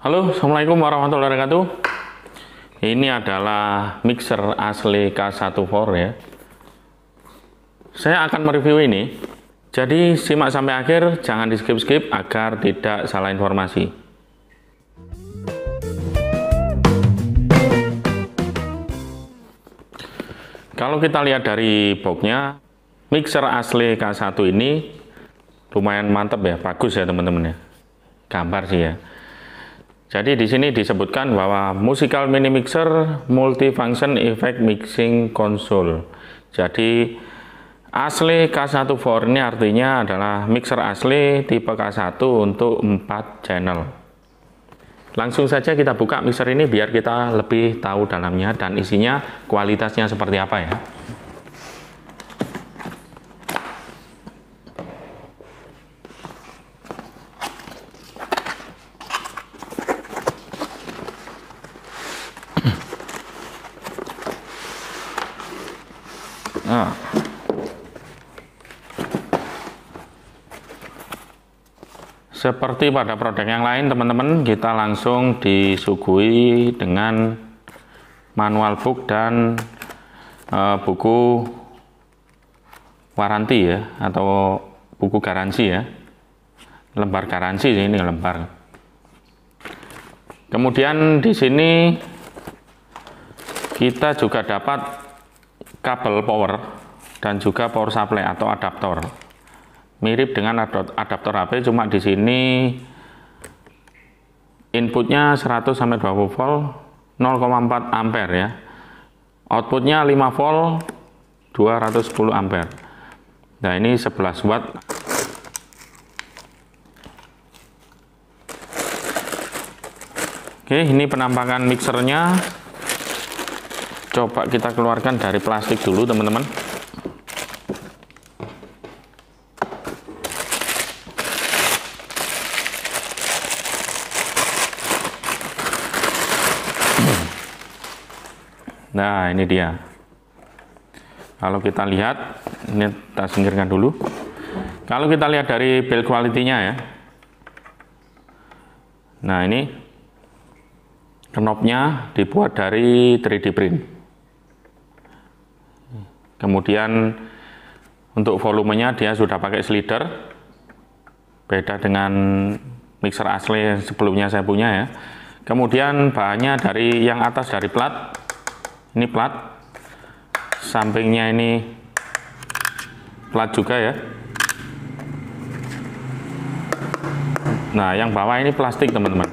Halo, Assalamualaikum warahmatullahi wabarakatuh. Ini adalah mixer asli K14 ya. Saya akan mereview ini. Jadi simak sampai akhir, jangan di skip-skip agar tidak salah informasi. Kalau kita lihat dari boxnya, mixer asli K1 ini lumayan mantep ya, bagus ya teman-teman ya. Gambar sih ya jadi di sini disebutkan bahwa musical mini mixer multifunction effect mixing console. Jadi asli K14 ini artinya adalah mixer asli tipe K1 untuk 4 channel. Langsung saja kita buka mixer ini biar kita lebih tahu dalamnya dan isinya kualitasnya seperti apa ya. Seperti pada produk yang lain, teman-teman, kita langsung disuguhi dengan manual book dan e, buku waranti ya, atau buku garansi ya. Lembar garansi ini lembar. Kemudian di sini kita juga dapat kabel power dan juga power supply atau adaptor mirip dengan adaptor HP cuma di sini inputnya 100 sampai 20 volt 0,4 ampere ya outputnya 5 volt 210 ampere nah ini 11 watt oke ini penampakan mixernya coba kita keluarkan dari plastik dulu teman-teman Nah, ini dia. Kalau kita lihat, ini kita singkirkan dulu. Kalau kita lihat dari build quality-nya ya. Nah, ini knobnya dibuat dari 3D print. Kemudian untuk volumenya dia sudah pakai slider. Beda dengan mixer asli sebelumnya saya punya ya. Kemudian bahannya dari yang atas dari plat, ini plat sampingnya ini plat juga ya nah yang bawah ini plastik teman-teman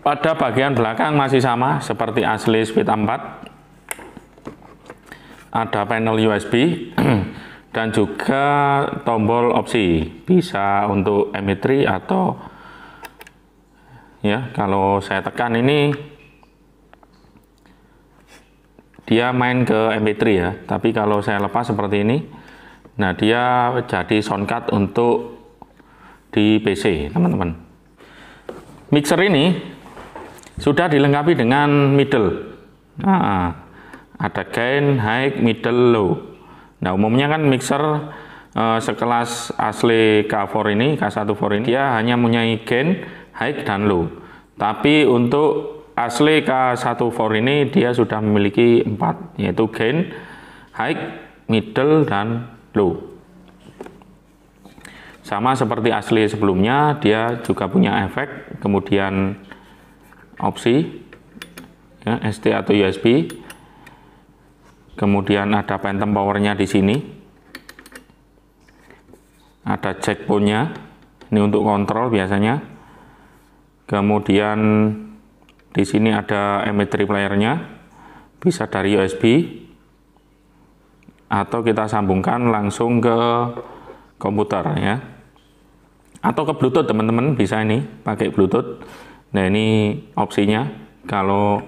pada bagian belakang masih sama seperti asli speed 4 ada panel USB dan juga tombol opsi bisa untuk M3 e atau ya kalau saya tekan ini dia main ke MP3 ya, tapi kalau saya lepas seperti ini, nah dia jadi sound card untuk di PC, teman-teman. Mixer ini sudah dilengkapi dengan middle. Nah, ada gain, high, middle, low. Nah, umumnya kan mixer eh, sekelas asli K4 ini, K14 ini, dia hanya punya gain, high, dan low. Tapi untuk asli K14 ini dia sudah memiliki empat yaitu gain, high, middle, dan low. Sama seperti asli sebelumnya, dia juga punya efek, kemudian opsi, ya, ST atau USB, kemudian ada phantom powernya di sini, ada checkpointnya, ini untuk kontrol biasanya, kemudian di sini ada MP3 playernya, bisa dari USB, atau kita sambungkan langsung ke komputer ya. Atau ke Bluetooth teman-teman, bisa ini pakai Bluetooth. Nah ini opsinya, kalau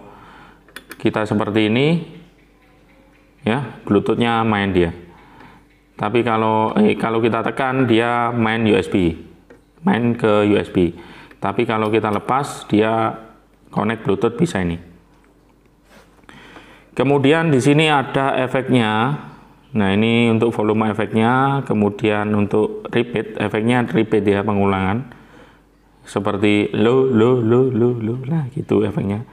kita seperti ini, ya Bluetoothnya main dia. Tapi kalau eh, kalau kita tekan dia main USB, main ke USB. Tapi kalau kita lepas dia connect Bluetooth bisa ini. Kemudian di sini ada efeknya. Nah, ini untuk volume efeknya, kemudian untuk repeat, efeknya repeat ya pengulangan. Seperti lo lo lo lo lo lah gitu efeknya.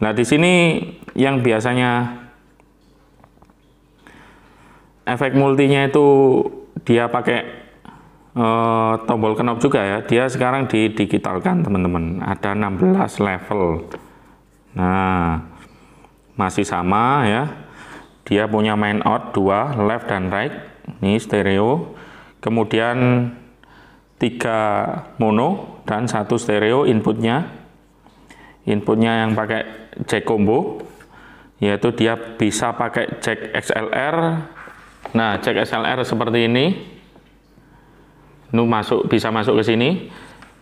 Nah, di sini yang biasanya efek multinya itu dia pakai Eh, tombol knob juga ya dia sekarang didigitalkan teman-teman ada 16 level nah masih sama ya dia punya main out 2, left dan right ini stereo kemudian tiga mono dan satu stereo inputnya inputnya yang pakai jack combo yaitu dia bisa pakai jack XLR nah jack XLR seperti ini nu masuk bisa masuk ke sini.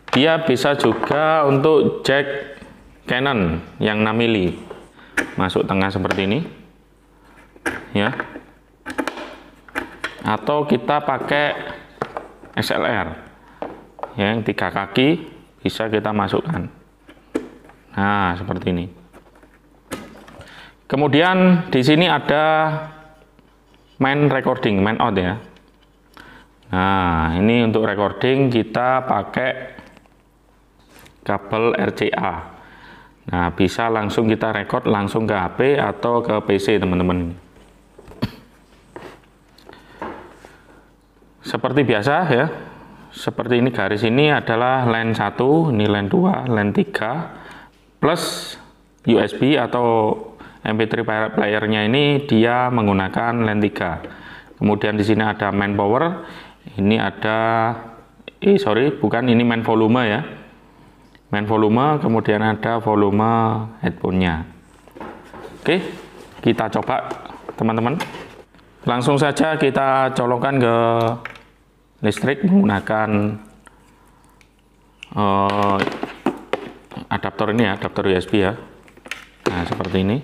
Dia bisa juga untuk jack Canon yang 6 mili. Masuk tengah seperti ini. Ya. Atau kita pakai SLR. Ya, yang tiga kaki bisa kita masukkan. Nah, seperti ini. Kemudian di sini ada main recording, main out ya. Nah, ini untuk recording kita pakai kabel RCA. Nah, bisa langsung kita record langsung ke HP atau ke PC, teman-teman. Seperti biasa ya. Seperti ini garis ini adalah LAN 1, ini LAN 2, LAN 3 plus USB atau MP3 player-nya ini dia menggunakan LAN 3. Kemudian di sini ada main power ini ada eh sorry bukan ini main volume ya main volume kemudian ada volume headphone-nya oke kita coba teman-teman langsung saja kita colokan ke listrik menggunakan uh, adaptor ini ya adaptor USB ya nah seperti ini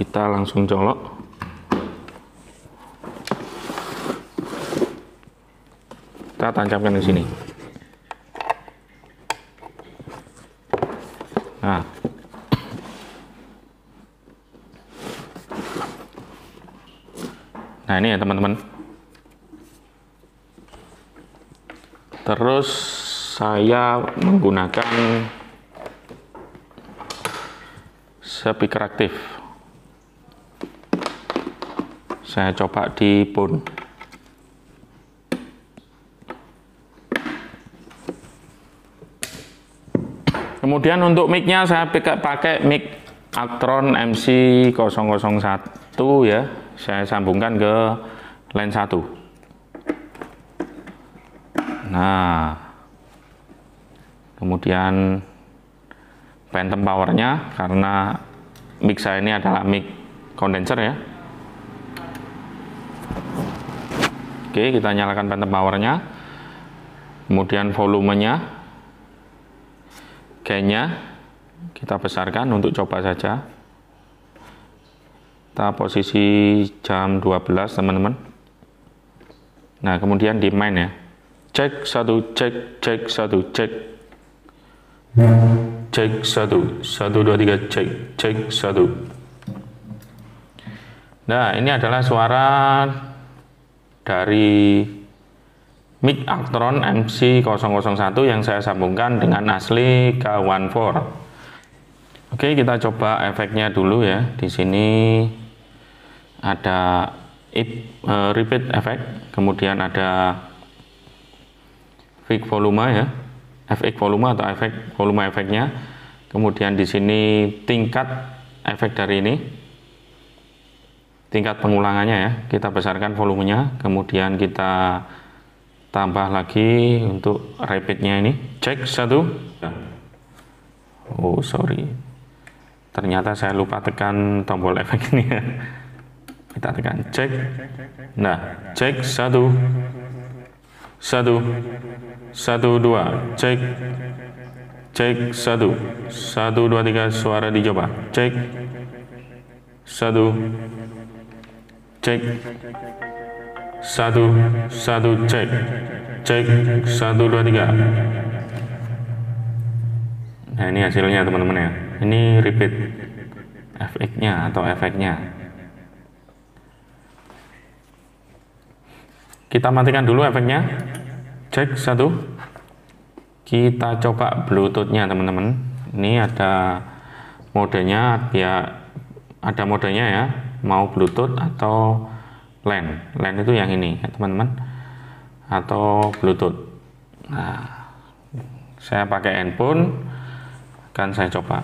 kita langsung colok kita tancapkan ke sini nah nah ini ya teman-teman terus saya menggunakan speaker aktif saya coba di bone Kemudian untuk micnya nya saya pakai mic Actron MC001 ya. Saya sambungkan ke line 1. Nah. Kemudian phantom powernya karena mic saya ini adalah mic condenser ya. Oke, kita nyalakan phantom powernya. Kemudian volumenya gainnya kita besarkan untuk coba saja. Kita posisi jam 12 teman-teman. Nah kemudian di main ya. Cek satu, cek, cek satu, cek. Cek satu, satu dua tiga, cek, cek satu. Nah ini adalah suara dari mic Actron MC001 yang saya sambungkan dengan asli K14 oke kita coba efeknya dulu ya di sini ada e, repeat effect kemudian ada fake volume ya fx volume atau efek volume efeknya kemudian di sini tingkat efek dari ini tingkat pengulangannya ya kita besarkan volumenya kemudian kita tambah lagi untuk rapidnya ini cek satu oh sorry ternyata saya lupa tekan tombol efek ini kita tekan cek nah cek satu satu satu dua cek cek satu satu dua tiga suara dicoba cek satu cek satu satu cek cek satu dua tiga nah ini hasilnya teman-teman ya ini repeat efeknya atau efeknya kita matikan dulu efeknya cek satu kita coba bluetoothnya teman-teman ini ada modenya ya ada modenya ya mau bluetooth atau LAN. LAN itu yang ini ya teman-teman. Atau Bluetooth. Nah, saya pakai handphone akan saya coba.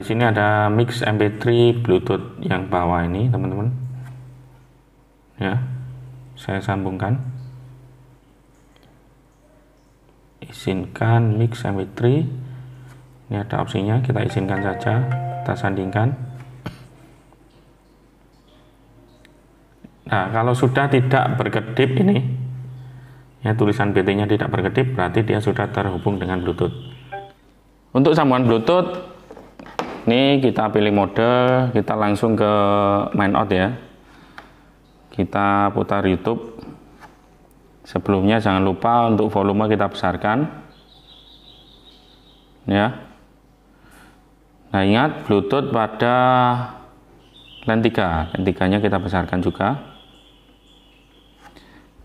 Di sini ada mix MP3 Bluetooth yang bawah ini, teman-teman. Ya. Saya sambungkan. Izinkan mix MP3. Ini ada opsinya, kita izinkan saja. Kita sandingkan. Nah, kalau sudah tidak berkedip ini, ya tulisan BT-nya tidak berkedip, berarti dia sudah terhubung dengan Bluetooth. Untuk sambungan Bluetooth, ini kita pilih mode, kita langsung ke main out ya. Kita putar YouTube. Sebelumnya jangan lupa untuk volume kita besarkan. Ya. Nah, ingat Bluetooth pada LAN 3. LAN kita besarkan juga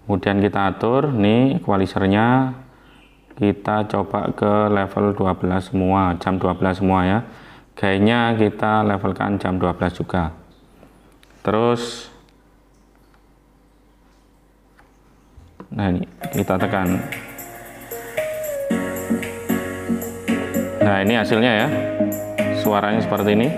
kemudian kita atur nih equalizernya kita coba ke level 12 semua jam 12 semua ya gainnya kita levelkan jam 12 juga terus nah ini kita tekan nah ini hasilnya ya suaranya seperti ini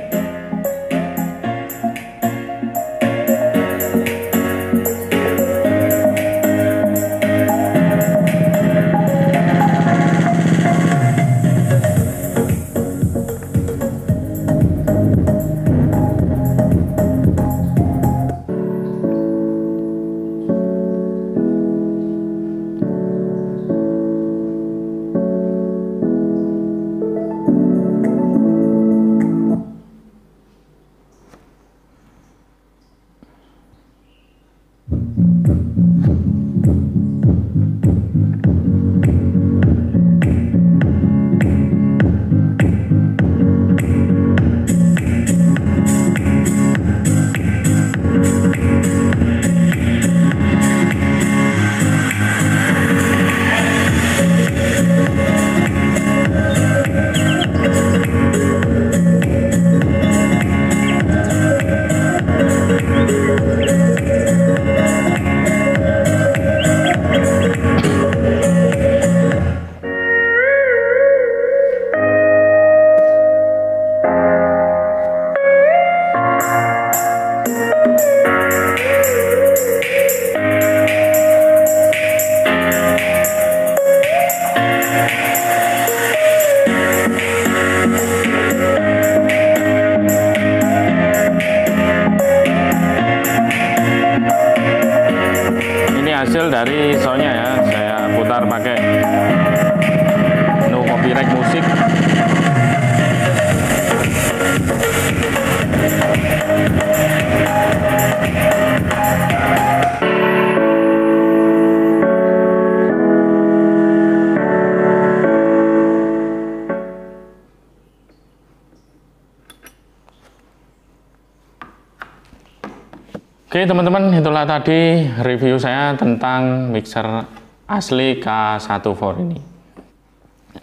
Oke teman-teman, itulah tadi review saya tentang mixer asli K14 ini.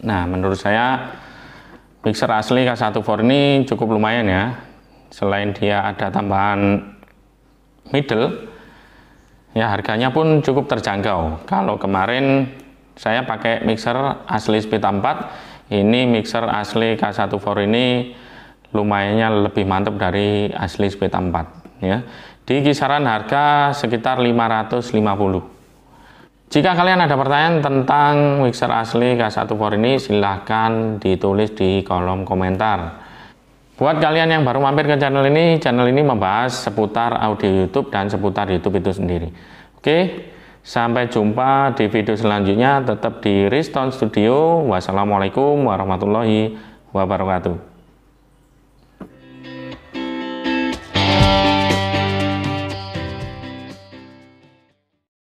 Nah, menurut saya mixer asli K14 ini cukup lumayan ya. Selain dia ada tambahan middle, ya harganya pun cukup terjangkau. Kalau kemarin saya pakai mixer asli Speed 4, ini mixer asli K14 ini lumayannya lebih mantap dari asli Speed 4 ya di kisaran harga sekitar 550. Jika kalian ada pertanyaan tentang mixer asli K1 Power ini, silahkan ditulis di kolom komentar. Buat kalian yang baru mampir ke channel ini, channel ini membahas seputar audio YouTube dan seputar YouTube itu sendiri. Oke, sampai jumpa di video selanjutnya, tetap di Riston Studio. Wassalamualaikum warahmatullahi wabarakatuh.